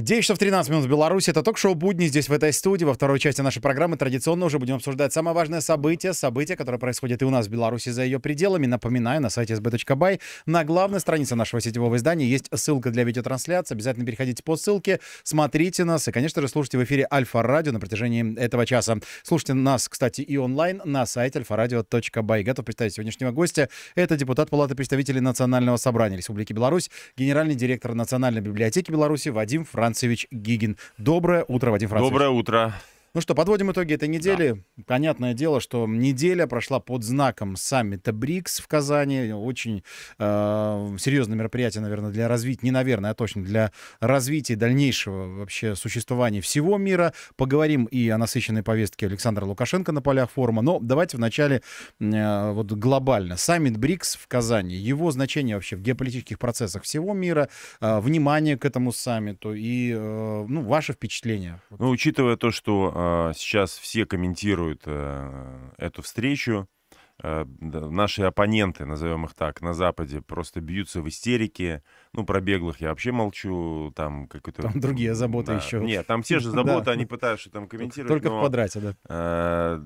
9 часов 13 минут в Беларуси. Это ток-шоу «Будни» здесь, в этой студии. Во второй части нашей программы традиционно уже будем обсуждать самое важное событие, событие, которое происходит и у нас в Беларуси за ее пределами. Напоминаю, на сайте sb.by на главной странице нашего сетевого издания есть ссылка для видеотрансляции. Обязательно переходите по ссылке, смотрите нас и, конечно же, слушайте в эфире Альфа-Радио на протяжении этого часа. Слушайте нас, кстати, и онлайн на сайте alfaradio.by. Готов представить сегодняшнего гостя. Это депутат Палаты представителей Национального собрания Республики Беларусь, генеральный директор Национальной библиотеки Беларуси Вадим Фран Францевич Гигин. Доброе утро, Вадим Францевич. Доброе утро. Ну что, подводим итоги этой недели. Да. Понятное дело, что неделя прошла под знаком саммита БРИКС в Казани. Очень э, серьезное мероприятие, наверное, для развития, не наверное, а точно, для развития дальнейшего вообще существования всего мира. Поговорим и о насыщенной повестке Александра Лукашенко на полях форума. Но давайте вначале э, вот глобально. Саммит БРИКС в Казани, его значение вообще в геополитических процессах всего мира, э, внимание к этому саммиту и э, ну, ваши впечатления. Ну, учитывая то, что э, а, сейчас все комментируют э, эту встречу. Э, наши оппоненты, назовем их так, на Западе просто бьются в истерике. Ну, про беглых я вообще молчу. Там, какой-то... там другие заботы да. еще. Нет, там те же заботы, они пытаются там комментировать. Только но... в квадрате, да. Э,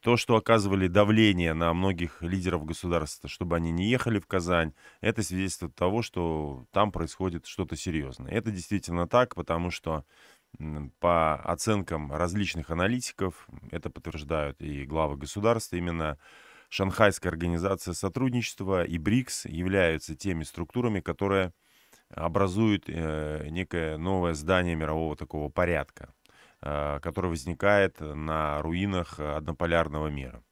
то, что оказывали давление на многих лидеров государства, чтобы они не ехали в Казань, это свидетельство того, что там происходит что-то серьезное. Это действительно так, потому что по оценкам различных аналитиков, это подтверждают и главы государств, именно Шанхайская организация сотрудничества и БРИКС являются теми структурами, которые образуют э, некое новое здание мирового такого порядка, э, которое возникает на руинах однополярного мира.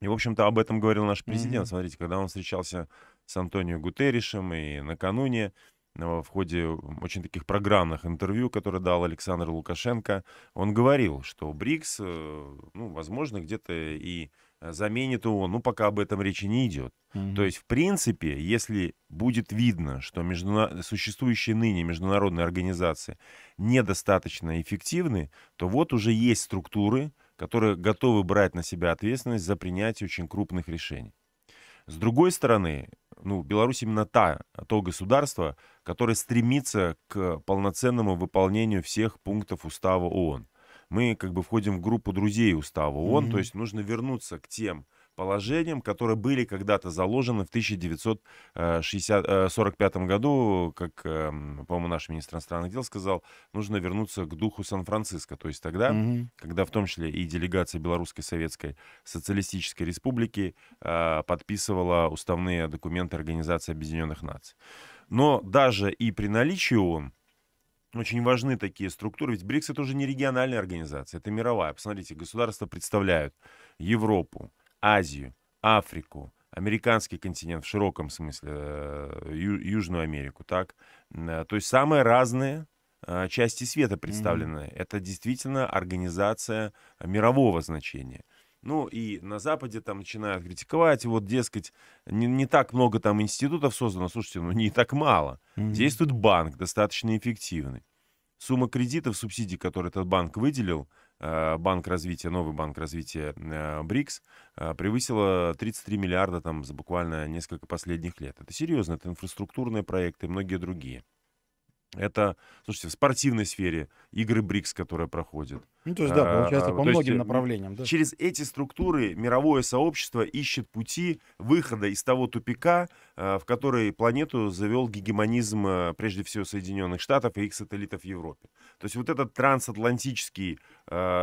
И, в общем-то, об этом говорил наш президент. Mm-hmm. Смотрите, когда он встречался с Антонио Гутерришем и накануне, Э, в ходе э, очень таких программных интервью, которые дал Александр Лукашенко, он говорил, что БРИКС, э, ну, возможно, где-то и заменит его, ну, пока об этом речи не идет. Mm-hmm. То есть, в принципе, если будет видно, что междуна... существующие ныне международные организации недостаточно эффективны, то вот уже есть структуры, которые готовы брать на себя ответственность за принятие очень крупных решений. С другой стороны, ну, Беларусь именно та, то государство, которое стремится к полноценному выполнению всех пунктов устава ООН. Мы как бы входим в группу друзей устава ООН, mm-hmm. то есть нужно вернуться к тем положениям, которые были когда-то заложены в 1945 э, э, году, как, эм, по-моему, наш министр иностранных дел сказал, нужно вернуться к духу Сан-Франциско. То есть тогда, угу. когда в том числе и делегация Белорусской Советской Социалистической Республики э, подписывала уставные документы Организации Объединенных Наций. Но даже и при наличии ООН, очень важны такие структуры, ведь БРИКС это уже не региональная организация, это мировая. Посмотрите, государства представляют Европу, Азию, Африку, американский континент в широком смысле, э, Южную Америку, так? Э, то есть самые разные э, части света представлены. Mm-hmm. Это действительно организация мирового значения. Ну и на Западе там начинают критиковать, вот, дескать, не, не так много там институтов создано, слушайте, ну не так мало. Mm-hmm. Действует банк, достаточно эффективный. Сумма кредитов, субсидий, которые этот банк выделил, Э, банк развития, новый банк развития э, БРИКС, э, превысила 33 миллиарда там за буквально несколько последних лет. Это серьезно, это инфраструктурные проекты и многие другие. Это, слушайте, в спортивной сфере игры БРИКС, которые проходят. Ну, то есть, да, а, получается, а, по многим есть, э, направлениям. Да. Через эти структуры мировое сообщество ищет пути выхода из того тупика, э, в который планету завел гегемонизм, э, прежде всего, Соединенных Штатов и их сателлитов в Европе. То есть вот этот трансатлантический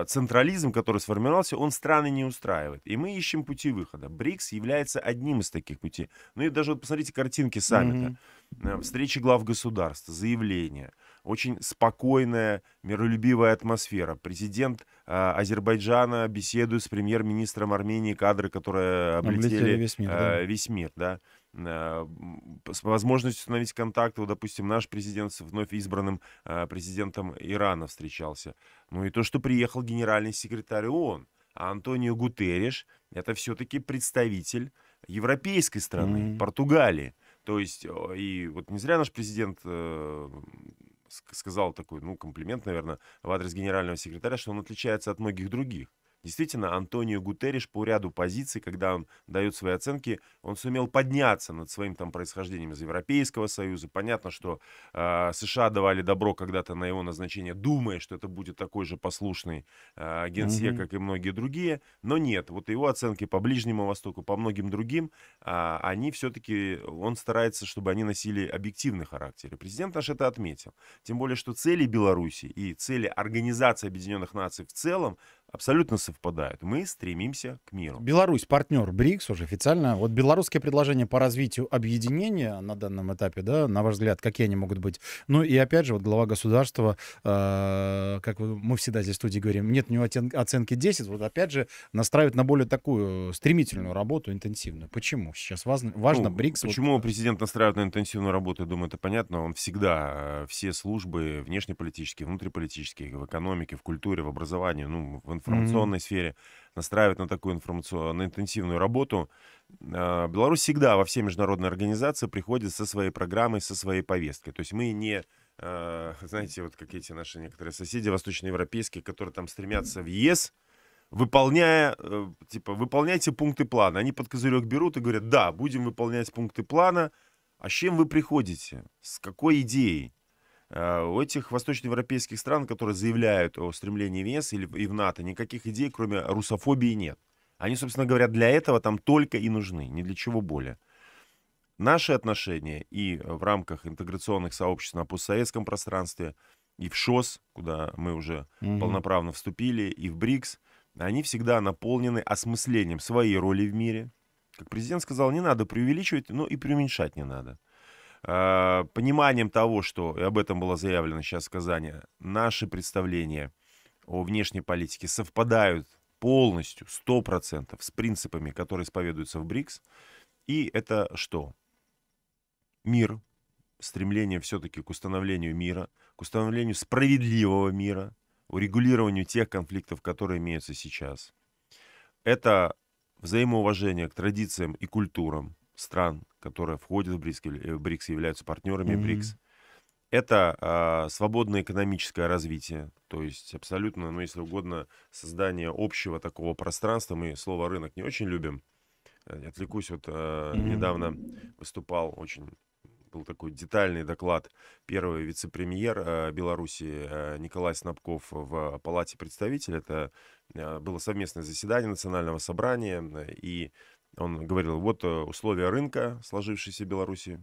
централизм, который сформировался, он страны не устраивает. И мы ищем пути выхода. БРИКС является одним из таких путей. Ну и даже вот посмотрите картинки саммита. Mm-hmm Э, встречи глав государств, заявления, очень спокойная, миролюбивая атмосфера. Президент э, Азербайджана беседует с премьер-министром Армении, кадры, которые облетели, облетели весь мир. Э, да. Весь мир да э, с возможностью установить контакты. Вот, допустим, наш президент с вновь избранным э, президентом Ирана встречался. Ну и то, что приехал генеральный секретарь ООН, Антонио Гутерреш, это все-таки представитель европейской страны, mm-hmm. Португалии. То есть, а, и вот не зря наш президент э, сказал такой, ну, комплимент, наверное, в адрес генерального секретаря, что он отличается от многих других. Действительно, Антонио Гутерриш по ряду позиций, когда он дает свои оценки, он сумел подняться над своим там происхождением из Европейского Союза. Понятно, что э, США давали добро когда-то на его назначение, думая, что это будет такой же послушный э, генсек, mm-hmm. как и многие другие. Но нет, вот его оценки по Ближнему Востоку, по многим другим, э, они все-таки, он старается, чтобы они носили объективный характер. И президент наш это отметил. Тем более, что цели Беларуси и цели Организации Объединенных Наций в целом, абсолютно совпадают. Мы стремимся к миру. Беларусь партнер БРИКС уже официально. Вот белорусские предложения по развитию объединения на данном этапе, да, на ваш взгляд, какие они могут быть? Ну и опять же, вот глава государства, э, как мы всегда здесь в студии говорим, нет у него оценки 10, вот опять же настраивает на более такую э, стремительную работу, интенсивную. Почему сейчас важно, важно ну, БРИКС? Почему вот... Э, президент настраивает на интенсивную работу, я думаю, это понятно. Он всегда э, все службы внешнеполитические, внутриполитические, в экономике, в культуре, в образовании, ну, в информационной mm-hmm. сфере, настраивать на такую информационную, на интенсивную работу. А, Беларусь всегда во все международные организации приходит со своей программой, со своей повесткой. То есть мы не а, знаете, вот как эти наши некоторые соседи восточноевропейские, которые там стремятся в ЕС, выполняя, э, типа, выполняйте пункты плана. Они под козырек берут и говорят, да, будем выполнять пункты плана. А с чем вы приходите? С какой идеей? А, у этих восточноевропейских стран, которые заявляют о стремлении в ЕС или и в НАТО, никаких идей, кроме русофобии, нет. Они, собственно говоря, для этого там только и нужны, ни для чего более. Наши отношения и в рамках интеграционных сообществ на постсоветском пространстве, и в ШОС, куда мы уже угу. полноправно вступили, и в БРИКС, они всегда наполнены осмыслением своей роли в мире. Как президент сказал, не надо преувеличивать, но и преуменьшать не надо. А, пониманием того, что, и об этом было заявлено сейчас в Казани, наши представления о внешней политике совпадают полностью, 100% с принципами, которые исповедуются в БРИКС. И это что? Мир, стремление все-таки к установлению мира, к установлению справедливого мира, урегулированию тех конфликтов, которые имеются сейчас. Это взаимоуважение к традициям и культурам, стран, которые входят в БРИКС, э, БРИКС являются партнерами mm-hmm. БРИКС. Это а, свободное экономическое развитие, то есть абсолютно, ну, если угодно, создание общего такого пространства. Мы слово «рынок» не очень любим. Э, отвлекусь, вот а, mm-hmm. недавно выступал очень был такой детальный доклад. Первый вице-премьер э, Беларуси э, Николай Снабков в Палате представителей. Это э, было совместное заседание Национального собрания, и он говорил, вот э, условия рынка, сложившиеся в Беларуси,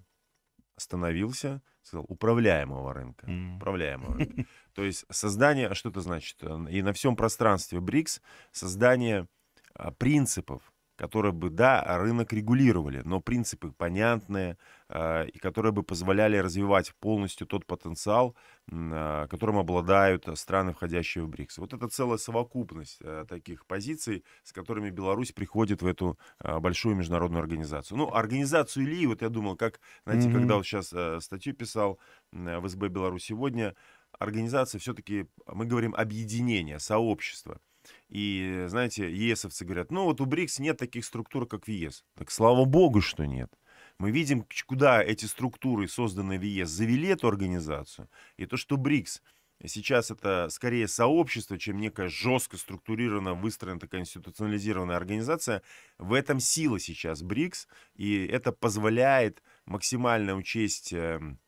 остановился, сказал, управляемого рынка. Mm. Управляемого То есть создание, а что это значит? Э, и на всем пространстве БРИКС создание а, принципов, которые бы, да, рынок регулировали, но принципы понятные, а, и которые бы позволяли развивать полностью тот потенциал, а, которым обладают э, страны, входящие в БРИКС. Вот это целая совокупность э, таких позиций, с которыми Беларусь приходит в эту а, большую международную организацию. Ну, организацию Ильи, вот я думал, как, знаете, mm-hmm. когда вот сейчас э, статью писал в СБ «Беларусь сегодня», организация все-таки, мы говорим объединение, сообщество – и, знаете, ЕСовцы говорят, ну вот у БРИКС нет таких структур, как в ЕС. Так слава богу, что нет. Мы видим, куда эти структуры, созданные в ЕС, завели эту организацию. И то, что БРИКС э, сейчас это скорее сообщество, чем некая жестко структурированная, выстроенная, такая институционализированная организация, в этом сила сейчас БРИКС. И это позволяет максимально учесть эм,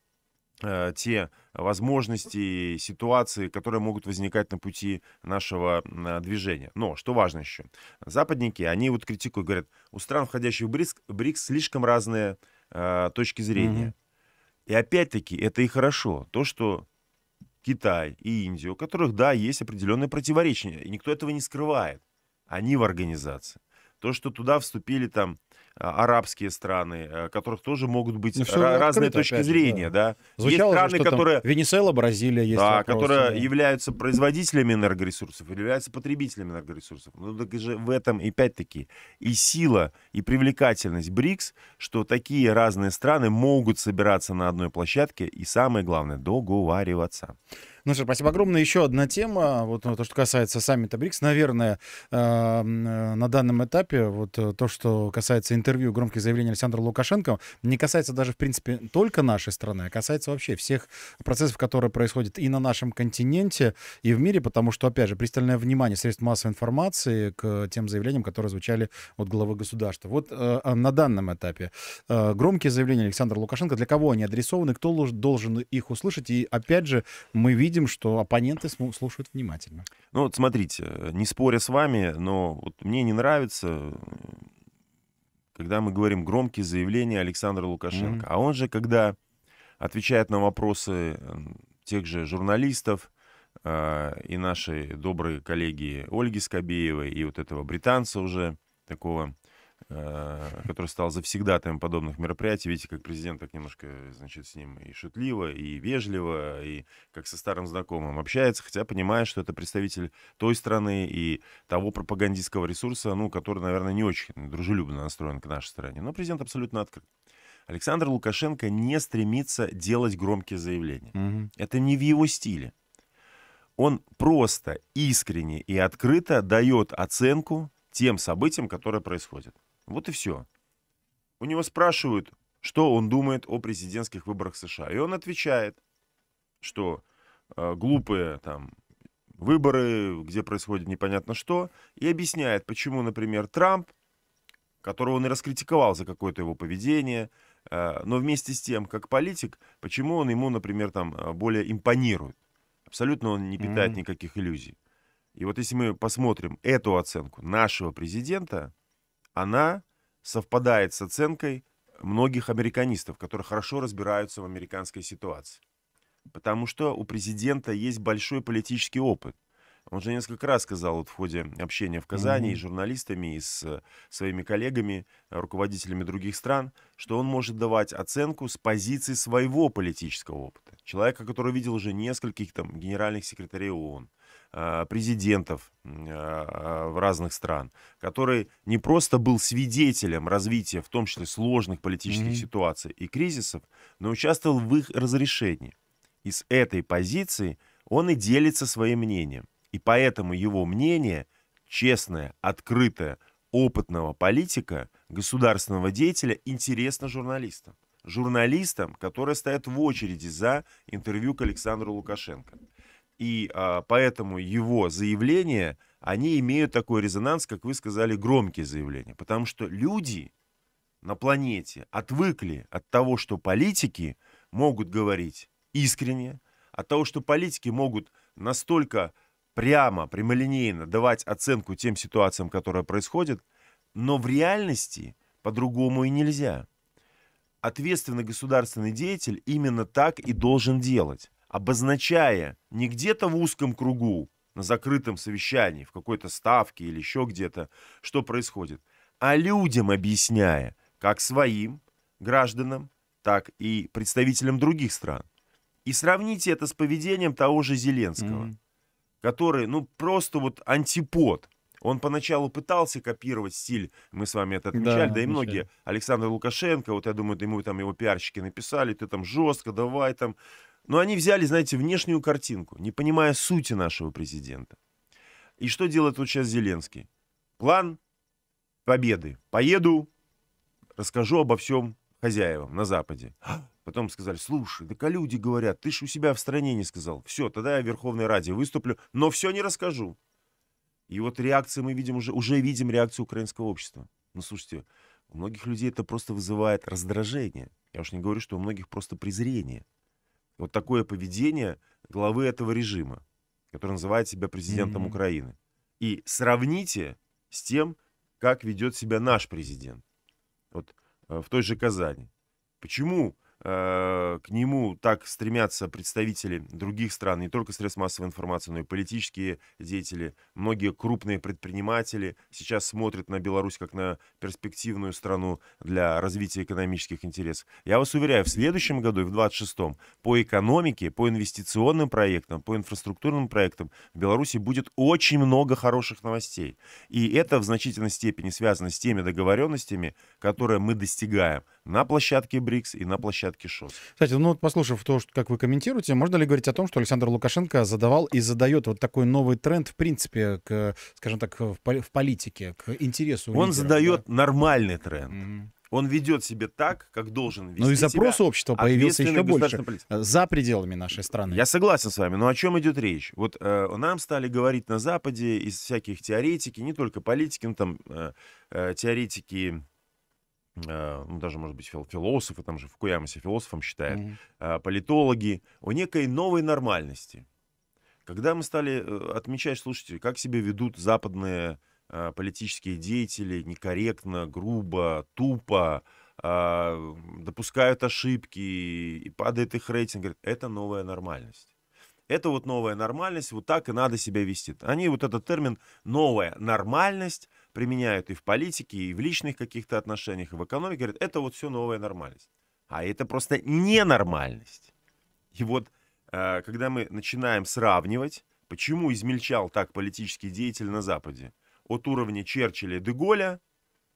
Э, те возможности, ситуации, которые могут возникать на пути нашего движения. Но, что важно еще, западники, они вот критикуют, говорят, у стран, входящих в БРИКС, БРИКС слишком разные э, точки зрения. Mm-hmm. И опять-таки, это и хорошо. То, что Китай и Индия, у которых, да, есть определенные противоречия, и никто этого не скрывает, они в организации. То, что туда вступили там а, арабские страны, э, которых тоже могут быть ну, ра- разные открыто, точки зрения. Да. Да. Звучало есть страны, же, которые... Венесуэла, Бразилия есть да, вопросы, которые да. являются производителями энергоресурсов, являются потребителями энергоресурсов. Ну, так же в этом и опять-таки и сила, и привлекательность БРИКС, что такие разные страны могут собираться на одной площадке и, самое главное, договариваться. Ну что, спасибо огромное. Еще одна тема, вот э, то, что касается саммита БРИКС, наверное, э, на данном этапе, вот э, то, что касается интервью, громких заявлений Александра Лукашенко, не касается даже, в принципе, только нашей страны, а касается вообще всех процессов, которые происходят и на нашем континенте, и в мире, потому что, опять же, пристальное внимание средств массовой информации к тем заявлениям, которые звучали от главы государства. Вот а на данном этапе громкие заявления Александра Лукашенко, для кого они адресованы, кто должен их услышать, и, опять же, мы видим, видим, что оппоненты слушают внимательно. Ну вот смотрите, э, не споря с вами, но вот мне не нравится, э, когда мы говорим громкие заявления Александра Лукашенко. Mm-hmm. А он же, когда отвечает на вопросы э, тех же журналистов, и нашей доброй коллеги Ольги Скобеевой, и вот этого британца уже, такого Э, который стал завсегдатаем подобных мероприятий. Видите, как президент так немножко, значит, с ним и шутливо, и вежливо, и как со старым знакомым общается, хотя понимая, что это представитель той страны и того пропагандистского ресурса, ну, который, наверное, не очень дружелюбно настроен к нашей стране. Но президент абсолютно открыт. Александр Лукашенко не стремится делать громкие заявления. Угу. Это не в его стиле. Он просто искренне и открыто дает оценку тем событиям, которые происходят. Вот и все. У него спрашивают, что он думает о президентских выборах США. И он отвечает, что э, глупые там выборы, где происходит непонятно что, и объясняет, почему, например, Трамп, которого он и раскритиковал за какое-то его поведение, э, но вместе с тем, как политик, почему он ему, например, там э, более импонирует. Абсолютно он не питает mm-hmm. никаких иллюзий. И вот если мы посмотрим эту оценку нашего президента, она совпадает с оценкой многих американистов, которые хорошо разбираются в американской ситуации. Потому что у президента есть большой политический опыт. Он же несколько раз сказал вот в ходе общения в Казани mm-hmm. и с журналистами, и с э, своими коллегами, руководителями других стран, что он может давать оценку с позиции своего политического опыта. Человека, который видел уже нескольких там генеральных секретарей ООН, а, президентов а, а, в разных стран, который не просто был свидетелем развития, в том числе сложных политических mm-hmm. ситуаций и кризисов, но участвовал в их разрешении. И с этой позиции он и делится своим мнением. И поэтому его мнение, честное, открытое, опытного политика, государственного деятеля, интересно журналистам журналистам, которые стоят в очереди за интервью к Александру Лукашенко. И а, поэтому его заявления, они имеют такой резонанс, как вы сказали, громкие заявления. Потому что люди на планете отвыкли от того, что политики могут говорить искренне, от того, что политики могут настолько прямо, прямолинейно давать оценку тем ситуациям, которые происходят, но в реальности по-другому и нельзя. Ответственный государственный деятель именно так и должен делать обозначая не где-то в узком кругу, на закрытом совещании, в какой-то ставке или еще где-то, что происходит, а людям объясняя, как своим гражданам, так и представителям других стран. И сравните это с поведением того же Зеленского, mm-hmm. который, ну, просто вот антипод. Он поначалу пытался копировать стиль, мы с вами это отмечали, да, да и многие. Александр Лукашенко, вот я думаю, ему там его пиарщики написали, ты там жестко, давай там, но они взяли, знаете, внешнюю картинку, не понимая сути нашего президента. И что делает вот сейчас Зеленский? План победы. Поеду, расскажу обо всем хозяевам на Западе. Потом сказали, слушай, да люди говорят, ты ж у себя в стране не сказал. Все, тогда я в Верховной Раде выступлю, но все не расскажу. И вот реакция мы видим уже, уже видим реакцию украинского общества. Ну, слушайте, у многих людей это просто вызывает раздражение. Я уж не говорю, что у многих просто презрение вот такое поведение главы этого режима, который называет себя президентом mm-hmm. Украины. И сравните с тем, как ведет себя наш президент. Вот э, в той же Казани. Почему Э, к нему так стремятся представители других стран, не только средств массовой информации, но и политические деятели, многие крупные предприниматели сейчас смотрят на Беларусь как на перспективную страну для развития экономических интересов. Я вас уверяю, в следующем году в 26-м по экономике, по инвестиционным проектам, по инфраструктурным проектам в Беларуси будет очень много хороших новостей. И это в значительной степени связано с теми договоренностями, которые мы достигаем – на площадке БРИКС и на площадке ШОС. Кстати, ну вот послушав то, что, как вы комментируете, можно ли говорить о том, что Александр Лукашенко задавал и задает вот такой новый тренд, в принципе, к, скажем так, в, в политике, к интересу? Он лидеров, задает да? нормальный тренд. Mm-hmm. Он ведет себя так, как должен вести Ну и запрос себя общества появился еще больше. Политика. Э, за пределами нашей страны. Я согласен с вами, но о чем идет речь? Вот э, нам стали говорить на Западе из всяких теоретики, не только политики, но ну там э, э, теоретики Э, ну, даже, может быть, философы, там же Фукуяма себя философом считает, mm-hmm. политологи, о некой новой нормальности. Когда мы стали э, отмечать, слушайте, как себя ведут западные политические деятели некорректно, грубо, тупо, а, допускают ошибки, и падает их рейтинг, это новая нормальность. Это вот новая нормальность, вот так и надо себя вести. Они вот этот термин «новая нормальность» применяют и в политике, и в личных каких-то отношениях, и в экономике, говорят, это вот все новая нормальность. А это просто ненормальность. И вот э, когда мы начинаем сравнивать, почему измельчал так политический деятель на Западе, от уровня Черчилля и Деголя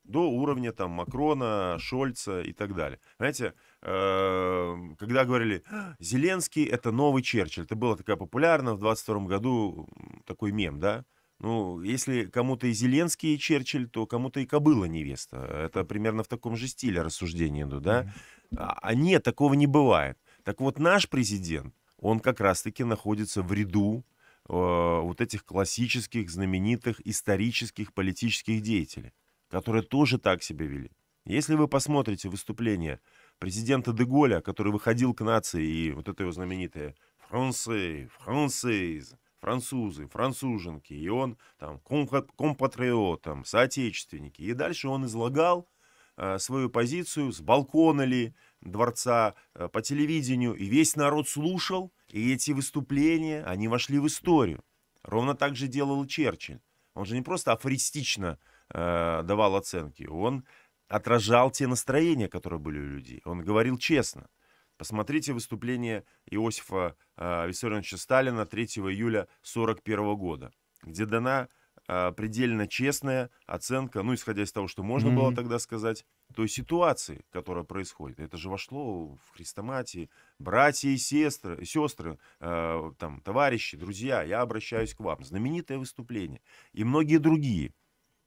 до уровня там Макрона, Шольца и так далее. Знаете, э, когда говорили «А, «Зеленский — это новый Черчилль», это было такая популярно в 22 году такой мем, да? Ну, если кому-то и Зеленский, и Черчилль, то кому-то и кобыла невеста. Это примерно в таком же стиле рассуждения идут, да? А, а нет, такого не бывает. Так вот, наш президент, он как раз-таки находится в ряду э, вот этих классических, знаменитых, исторических политических деятелей, которые тоже так себя вели. Если вы посмотрите выступление президента Деголя, который выходил к нации, и вот это его знаменитое «Франции, Франциз», французы, француженки, и он там компатриот, там, соотечественники. И дальше он излагал э, свою позицию с балкона ли дворца э, по телевидению, и весь народ слушал, и эти выступления, они вошли в историю. Ровно так же делал Черчилль. Он же не просто афористично э, давал оценки, он отражал те настроения, которые были у людей. Он говорил честно – Смотрите выступление Иосифа э, Виссарионовича Сталина 3 июля 1941 года, где дана э, предельно честная оценка, ну, исходя из того, что можно mm-hmm. было тогда сказать, той ситуации, которая происходит. Это же вошло в христоматии, Братья и сестры, сестры э, там, товарищи, друзья, я обращаюсь к вам. Знаменитое выступление. И многие другие.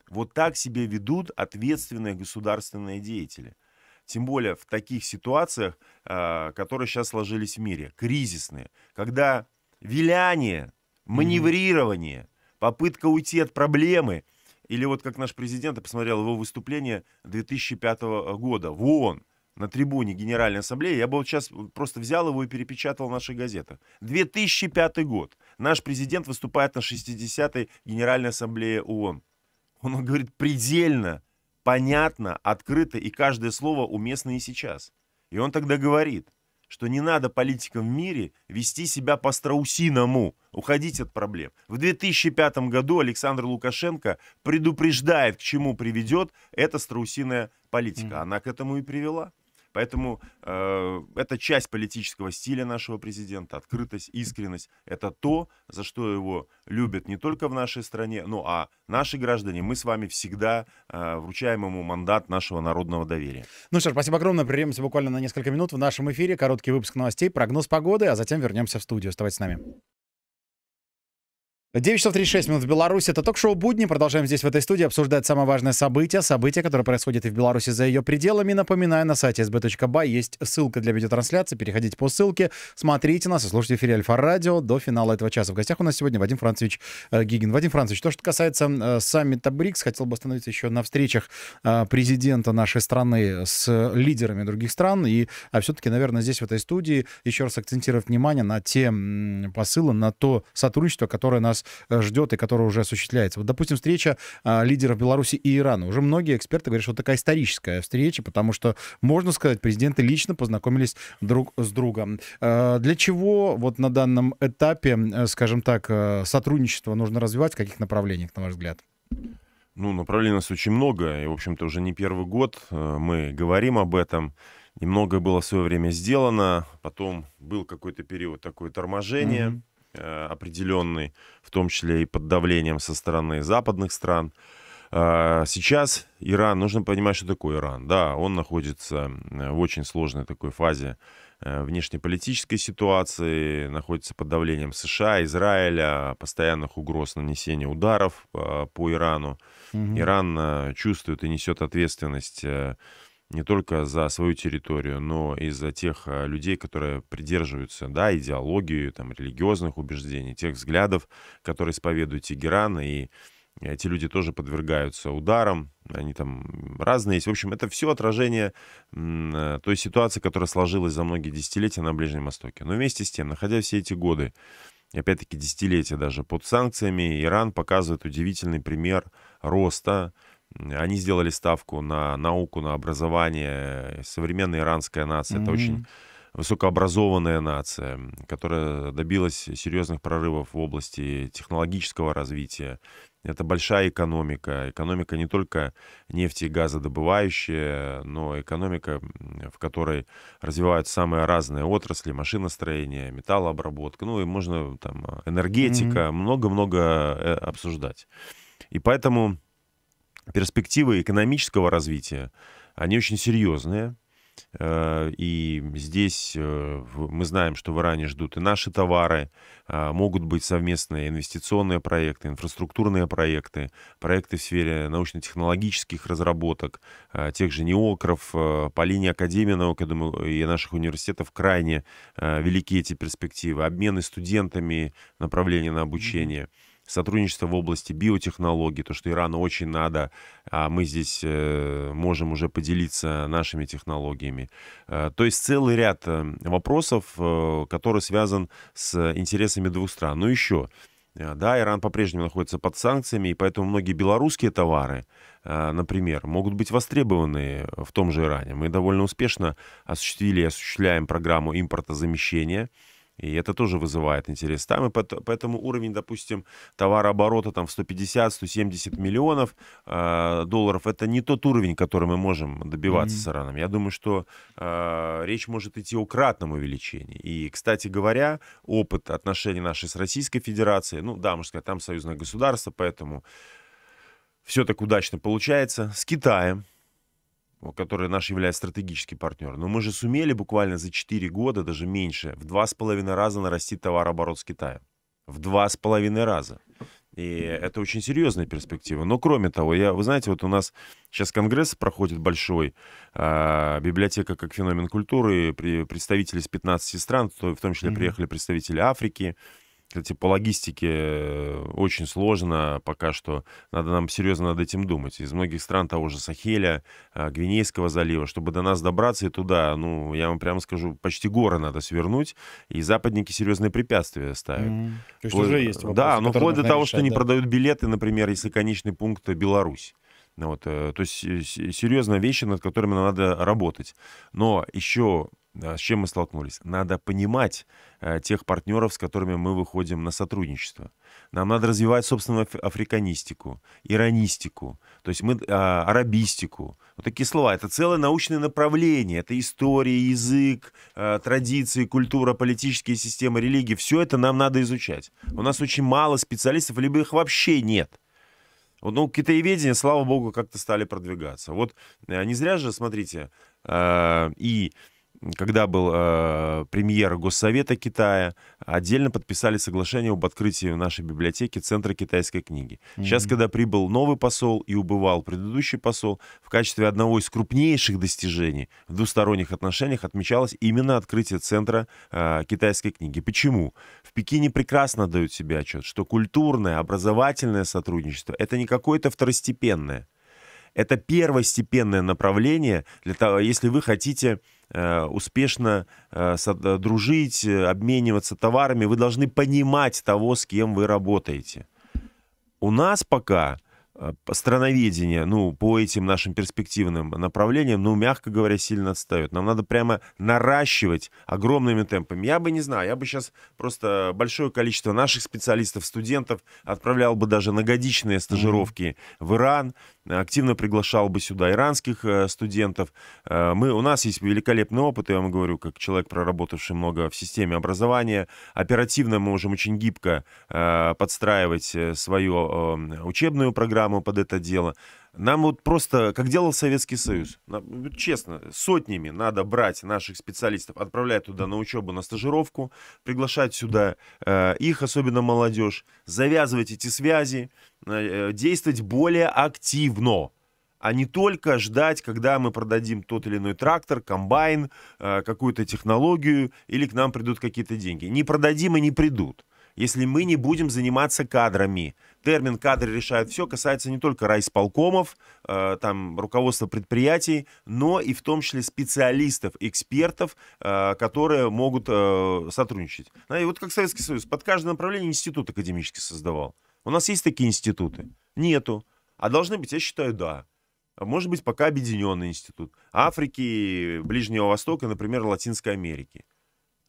Вот так себя ведут ответственные государственные деятели – тем более в таких ситуациях, а, которые сейчас сложились в мире, кризисные, когда виляние, маневрирование, попытка уйти от проблемы, или вот как наш президент, я посмотрел его выступление 2005 года в ООН, на трибуне Генеральной Ассамблеи, я бы вот сейчас просто взял его и перепечатал в наших газетах. 2005 год. Наш президент выступает на 60-й Генеральной Ассамблее ООН. Он говорит предельно понятно, открыто, и каждое слово уместно и сейчас. И он тогда говорит, что не надо политикам в мире вести себя по-страусиному, уходить от проблем. В 2005 году Александр Лукашенко предупреждает, к чему приведет эта страусиная политика. Она к этому и привела. Поэтому э, это часть политического стиля нашего президента, открытость, искренность. Это то, за что его любят не только в нашей стране, но а наши граждане, мы с вами всегда э, вручаем ему мандат нашего народного доверия. Ну что ж, спасибо огромное. Прервемся буквально на несколько минут в нашем эфире. Короткий выпуск новостей, прогноз погоды, а затем вернемся в студию. Оставайтесь с нами. 9 часов 36 минут в Беларуси. Это ток-шоу «Будни». Продолжаем здесь, в этой студии, обсуждать самое важное событие. Событие, которое происходит и в Беларуси за ее пределами. Напоминаю, на сайте sb.by есть ссылка для видеотрансляции. Переходите по ссылке, смотрите нас и слушайте эфире Альфа-Радио до финала этого часа. В гостях у нас сегодня Вадим Францевич э, Гигин. Вадим Францевич, то, что касается э, саммита БРИКС, хотел бы остановиться еще на встречах э, президента нашей страны с лидерами других стран. И а все-таки, наверное, здесь, в этой студии, еще раз акцентировать внимание на те посылы, на то сотрудничество, которое нас Э, ждет и которая уже осуществляется. Вот, допустим, встреча а, лидеров Беларуси и Ирана. Уже многие эксперты говорят, что такая историческая встреча, потому что, можно сказать, президенты лично познакомились друг с другом. Э, для чего вот на данном этапе, э, скажем так, сотрудничество нужно развивать, в каких направлениях, на ваш взгляд? Ну, направлений у нас очень много, и, в общем-то, уже не первый год мы говорим об этом. Немного было в свое время сделано, потом был какой-то период такое торможение. Mm-hmm Э, определенный, в том числе и под давлением со стороны западных стран. А, сейчас Иран, нужно понимать, что такое Иран. Да, он находится э, в очень сложной такой фазе э, внешнеполитической ситуации, находится под давлением США, Израиля, постоянных угроз нанесения ударов по Ирану. Угу. Иран чувствует и несет ответственность не только за свою территорию, но и за тех э, людей, которые придерживаются да, идеологии, там, религиозных убеждений, тех взглядов, которые исповедует Тегеран, и эти люди тоже подвергаются ударам, они там разные есть. В общем, это все отражение э, той ситуации, которая сложилась за многие десятилетия на Ближнем Востоке. Но вместе с тем, находя все эти годы, и опять-таки десятилетия даже под санкциями, Иран показывает удивительный пример роста они сделали ставку на науку, на образование. Современная иранская нация mm-hmm. это очень высокообразованная нация, которая добилась серьезных прорывов в области технологического развития. Это большая экономика. Экономика не только нефти и газодобывающая, но экономика, в которой развиваются самые разные отрасли, машиностроение, металлообработка, ну и можно там а, энергетика, много-много э, обсуждать. И поэтому перспективы экономического развития, они очень серьезные. Э, и здесь э, мы знаем, что в Иране ждут и наши товары, э, могут быть совместные инвестиционные проекты, инфраструктурные проекты, проекты в сфере научно-технологических разработок, тех же неокров, по линии Академии наук, я думаю, и наших университетов крайне велики эти перспективы, обмены студентами, направления на обучение. mm сотрудничество в области биотехнологий, то, что Ирану очень надо, а мы здесь э, можем уже поделиться нашими технологиями. Э, то есть целый ряд э, вопросов, который связан с интересами двух стран. Ну еще, да, Иран по-прежнему находится под санкциями, и поэтому многие белорусские товары, например, могут быть востребованы в том же Иране. Мы довольно успешно осуществили и осуществляем программу импортозамещения. замещения и это тоже вызывает интерес. Там и поэтому уровень, допустим, товарооборота там в 150-170 миллионов э, долларов, это не тот уровень, который мы можем добиваться mm-hmm. с Ираном. Я думаю, что э, речь может идти о кратном увеличении. И, кстати говоря, опыт отношений нашей с Российской Федерацией, ну да, можно сказать, там союзное государство, поэтому все так удачно получается. С Китаем, который наш является стратегический партнер. Но мы же сумели буквально за 4 года, даже меньше, в два с половиной раза нарастить товарооборот с Китаем. В два с половиной раза. И это очень серьезная перспектива. Но кроме того, я, вы знаете, вот у нас сейчас конгресс проходит большой, а, библиотека как феномен культуры, при, представители из 15 стран, в том числе приехали представители Африки, кстати, типа, по логистике э, очень сложно пока что. Надо нам серьезно над этим думать. Из многих стран того же Сахеля, э, Гвинейского залива, чтобы до нас добраться и туда, ну, я вам прямо скажу, почти горы надо свернуть, и западники серьезные препятствия ставят. Mm. То есть вот, уже есть вопросы, Да, но вплоть до того, решать, что да. не продают билеты, например, если конечный пункт Беларусь. Ну вот, э, то есть серьезные вещи, над которыми надо работать. Но еще с чем мы столкнулись? Надо понимать э, тех партнеров, с которыми мы выходим на сотрудничество. Нам надо развивать собственную африканистику, иранистику, то есть мы а, арабистику. Вот такие слова. Это целое научное направление. Это история, язык, э, традиции, культура, политические системы, религии. Все это нам надо изучать. У нас очень мало специалистов, либо их вообще нет. Вот, ну, китаеведение, слава богу, как-то стали продвигаться. Вот э, не зря же, смотрите, и когда был э, премьер Госсовета Китая, отдельно подписали соглашение об открытии в нашей библиотеке Центра китайской книги. Mm-hmm. Сейчас, когда прибыл новый посол и убывал предыдущий посол, в качестве одного из крупнейших достижений в двусторонних отношениях отмечалось именно открытие Центра э, китайской книги. Почему? В Пекине прекрасно дают себе отчет, что культурное, образовательное сотрудничество — это не какое-то второстепенное. Это первостепенное направление, для того, если вы хотите Э, успешно э, э, дружить, обмениваться товарами, вы должны понимать того, с кем вы работаете. У нас пока Э, страноведение, ну, по этим нашим перспективным направлениям, ну, мягко говоря, сильно отстает. Нам надо прямо наращивать огромными темпами. Я бы не знаю, я бы сейчас просто большое количество наших специалистов, студентов отправлял бы даже на годичные стажировки mm-hmm. в Иран, активно приглашал бы сюда иранских э, студентов. Э, мы, у нас есть великолепный опыт, я вам говорю, как человек, проработавший много в системе образования. Оперативно мы можем очень гибко подстраивать свою учебную программу, программы под это дело. Нам вот просто, как делал Советский Союз, честно, сотнями надо брать наших специалистов, отправлять туда на учебу, на стажировку, приглашать сюда э, их, особенно молодежь, завязывать эти связи, э, э действовать более активно а не только ждать, когда мы продадим тот или иной трактор, комбайн, э, какую-то технологию, или к нам придут какие-то деньги. Не продадим и не придут если мы не будем заниматься кадрами. Термин «кадры» решает все, касается не только райсполкомов, э, там, руководства предприятий, но и в том числе специалистов, экспертов, э, которые могут э, сотрудничать. И вот как Советский Союз, под каждое направление институт академически создавал. У нас есть такие институты? Нету. А должны быть, я считаю, да. Может быть, пока объединенный институт Африки, Ближнего Востока, например, Латинской Америки.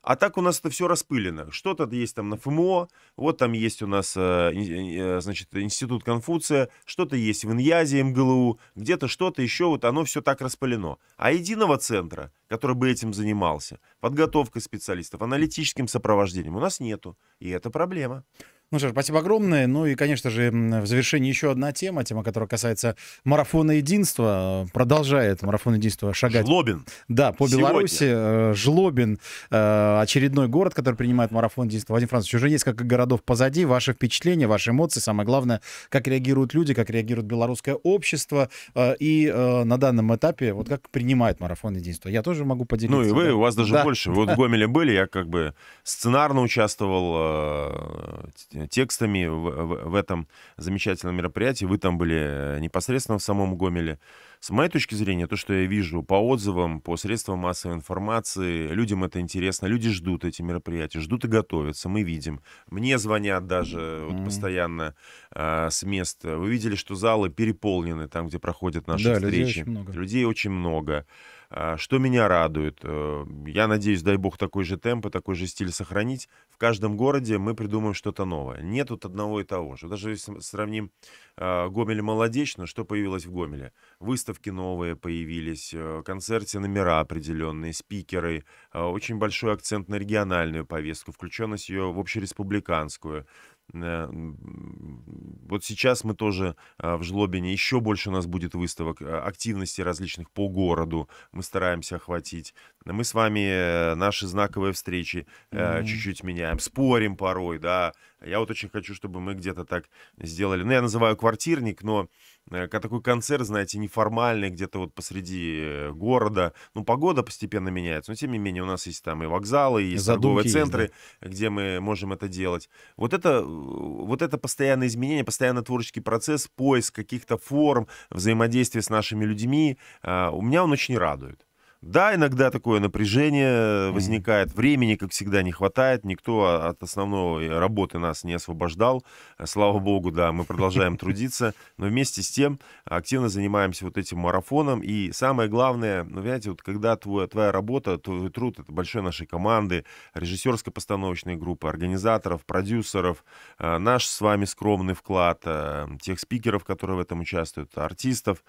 А так у нас это все распылено. Что-то есть там на ФМО, вот там есть у нас, э, э, э, значит, Институт Конфуция, что-то есть в Иньязе, МГЛУ, где-то что-то еще, вот оно все так распылено. А единого центра, который бы этим занимался, подготовкой специалистов, аналитическим сопровождением у нас нету. И это проблема. Ну что ж, спасибо огромное. Ну и, конечно же, в завершении еще одна тема, тема, которая касается марафона единства. Продолжает марафон единства шагать. Жлобин. Да, по Сегодня. Беларуси. Э, Жлобин, э, очередной город, который принимает марафон единства. Владимир Францович, уже есть как городов позади. Ваши впечатления, ваши эмоции, самое главное, как реагируют люди, как реагирует белорусское общество. Э, и на данном этапе, вот как принимает марафон единства. Я тоже могу поделиться. Ну и вы, да? у вас даже да. больше. Вы вот в Гомеле были, я как бы сценарно участвовал Э, текстами в, в, в этом замечательном мероприятии. Вы там были э, непосредственно в самом Гомеле. С моей точки зрения, то, что я вижу по отзывам, по средствам массовой информации, людям это интересно, люди ждут эти мероприятия, ждут и готовятся, мы видим. Мне звонят даже mm-hmm. вот, постоянно а, с мест. Вы видели, что залы переполнены там, где проходят наши да, встречи. Людей очень много. Людей очень много. А, что меня радует? Э, я надеюсь, дай бог, такой же темп и такой же стиль сохранить. В каждом городе мы придумаем что-то новое. Нет тут одного и того же. Даже если сравним а, Гомель молодечно, что появилось в Гомеле? Выставки новые появились, э, концерты номера определенные, спикеры, э, очень большой акцент на региональную повестку, включенность ее в общереспубликанскую. Э, вот сейчас мы тоже э, в Жлобине, еще больше у нас будет выставок, э, активности различных по городу мы стараемся охватить. Мы с вами наши знаковые встречи mm-hmm. чуть-чуть меняем, спорим порой, да. Я вот очень хочу, чтобы мы где-то так сделали. Ну, я называю квартирник, но Э, такой концерт, знаете, неформальный, где-то вот посреди э, города. Ну, погода постепенно меняется, но тем не менее у нас есть там и вокзалы, и Задумки торговые центры, да. где мы можем это делать. Вот это, вот это постоянное изменение, постоянно творческий процесс, поиск каких-то форм взаимодействия с нашими людьми, а, у меня он очень радует. Да, иногда такое напряжение возникает, времени, как всегда, не хватает, никто от основной э, работы нас не освобождал. Э, слава богу, да, мы продолжаем трудиться, но вместе с тем активно занимаемся вот этим марафоном. И самое главное, ну, знаете, вот когда твоя, твоя работа, твой труд, это большой нашей команды, режиссерской постановочной группы, организаторов, продюсеров, э, наш с вами скромный вклад, тех спикеров, которые в этом участвуют, артистов,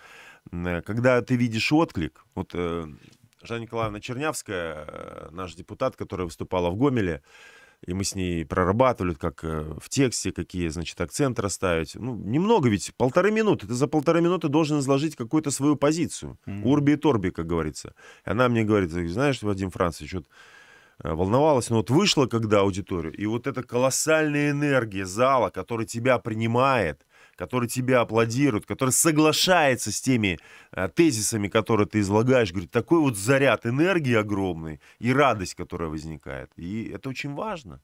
когда ты видишь отклик, вот Жанна Николаевна Чернявская, э, наш депутат, которая выступала в Гомеле, и мы с ней прорабатывали, как э, в тексте, какие, значит, акценты расставить. Ну, немного ведь, полторы минуты. Ты за полторы минуты должен изложить какую-то свою позицию. Mm-hmm. Урби и торби, как говорится. И она мне говорит, знаешь, Вадим Францевич, вот э, волновалась, но ну, вот вышла когда аудиторию, и вот эта колоссальная энергия зала, который тебя принимает, который тебя аплодирует, который соглашается с теми э, тезисами, которые ты излагаешь, говорит, такой вот заряд энергии огромный и радость, которая возникает. И это очень важно.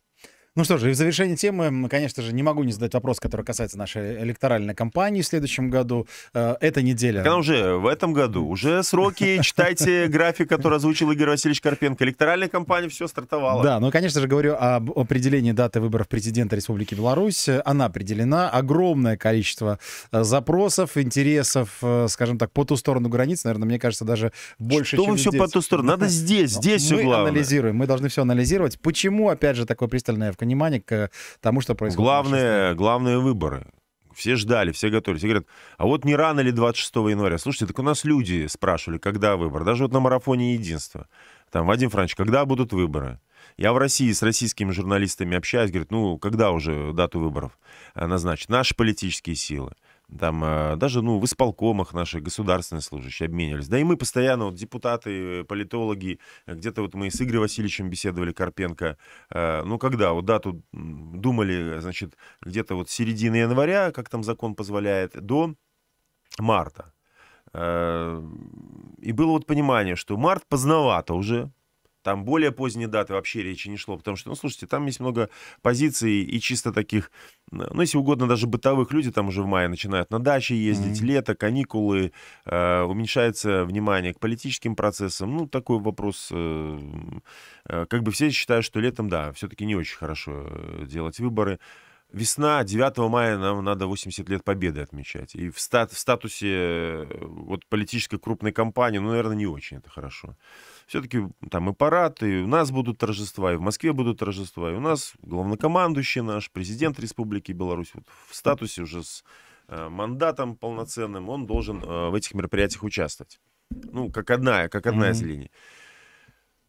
Ну что же, и в завершении темы, конечно же, не могу не задать вопрос, который касается нашей электоральной кампании в следующем году. Э, эта неделя... Она уже в этом году. Уже сроки, читайте график, который озвучил Игорь Васильевич Карпенко. Электоральная кампания все стартовала. Да, ну, конечно же, говорю об определении даты выборов президента Республики Беларусь. Она определена. Огромное количество э, запросов, интересов, э, скажем так, по ту сторону границ, наверное, мне кажется, даже больше, Что вы все здесь. по ту сторону? Надо здесь, здесь мы все главное. Мы анализируем, мы должны все анализировать. Почему, опять же, такое пристальное понимание к тому, что происходит. Главное, главные выборы. Все ждали, все готовились. Все говорят, а вот не рано ли 26 января? Слушайте, так у нас люди спрашивали, когда выбор. Даже вот на марафоне единства. Там, Вадим Франч, когда будут выборы? Я в России с российскими журналистами общаюсь, говорят, ну, когда уже дату выборов назначить? Наши политические силы там э, даже, ну, в исполкомах наши государственные служащие обменивались. Да и мы постоянно, вот депутаты, политологи, э, где-то вот мы с Игорем Васильевичем беседовали, Карпенко, э, ну, когда, вот дату думали, значит, где-то вот середины января, как там закон позволяет, до марта. И было вот понимание, что март поздновато уже, там более поздние даты вообще речи не шло, потому что, ну, слушайте, там есть много позиций и чисто таких, ну, если угодно, даже бытовых люди там уже в мае начинают на даче ездить, mm-hmm. лето, каникулы, э, уменьшается внимание к политическим процессам, ну, такой вопрос, э, э, как бы все считают, что летом, да, все-таки не очень хорошо э, делать выборы, Весна, 9 мая нам надо 80 лет Победы отмечать. И в, стат, в статусе э, вот, политической крупной кампании, ну, наверное, не очень это хорошо все-таки там и парад, и у нас будут торжества, и в Москве будут торжества, и у нас главнокомандующий наш, президент Республики Беларусь, вот в статусе уже с э, мандатом полноценным, он должен э, в этих мероприятиях участвовать. Ну, как одна, как одна mm-hmm. из линий.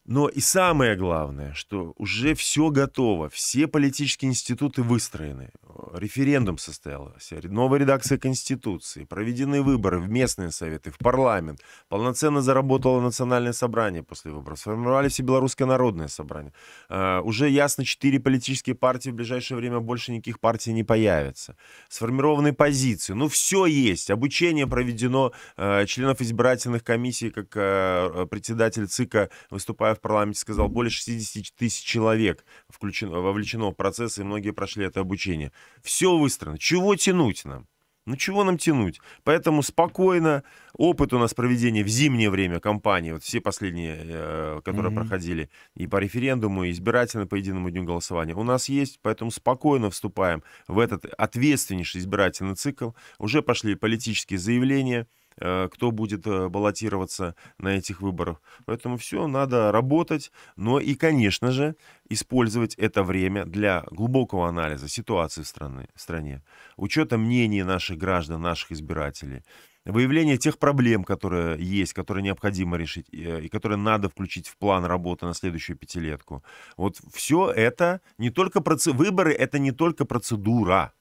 Но и самое главное, что уже все готово, все политические институты выстроены, референдум состоялся, новая редакция Конституции, проведены выборы в местные советы, в парламент, полноценно заработало национальное собрание после выборов, сформировали все белорусское народное собрание. А, уже ясно, четыре политические партии в ближайшее время больше никаких партий не появится. Сформированы позиции, ну все есть, обучение проведено, а, членов избирательных комиссий, как а, председатель ЦИКа, выступая в парламенте сказал, более 60 тысяч человек включено, вовлечено в процесс, и многие прошли это обучение. Все выстроено. Чего тянуть нам? Ну чего нам тянуть? Поэтому спокойно. Опыт у нас проведения в зимнее время кампании, вот все последние, э, которые mm-hmm. проходили и по референдуму, и избирательно по единому дню голосования, у нас есть, поэтому спокойно вступаем в этот ответственнейший избирательный цикл. Уже пошли политические заявления. Э, кто будет э, баллотироваться на этих выборах. Поэтому все, надо работать, но и, конечно же, использовать это время для глубокого анализа ситуации в, стране, учета мнений наших граждан, наших избирателей, выявления тех проблем, которые есть, которые необходимо решить э, и которые надо включить в план работы на следующую пятилетку. Вот все это не только проц... выборы, это не только процедура.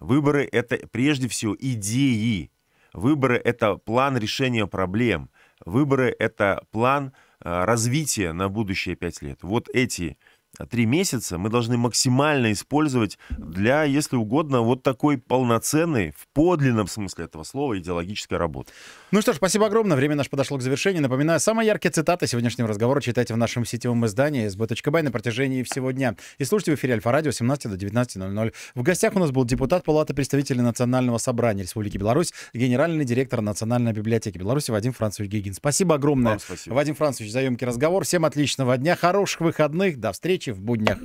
Выборы — это прежде всего идеи, Выборы — это план решения проблем. Выборы — это план э, развития на будущие пять лет. Вот эти три месяца мы должны максимально использовать для, если угодно, вот такой полноценной, в подлинном смысле этого слова, идеологической работы. Ну что ж, спасибо огромное. Время наше подошло к завершению. Напоминаю, самые яркие цитаты сегодняшнего разговора читайте в нашем сетевом издании sb.by на протяжении всего дня. И слушайте в эфире Альфа-радио 17 до 19.00. В гостях у нас был депутат Палаты представителей Национального собрания Республики Беларусь, генеральный директор Национальной библиотеки Беларуси Вадим Францович Гигин. Спасибо огромное, Вам спасибо. Вадим Францович за емкий разговор. Всем отличного дня, хороших выходных, до встречи встречи в буднях.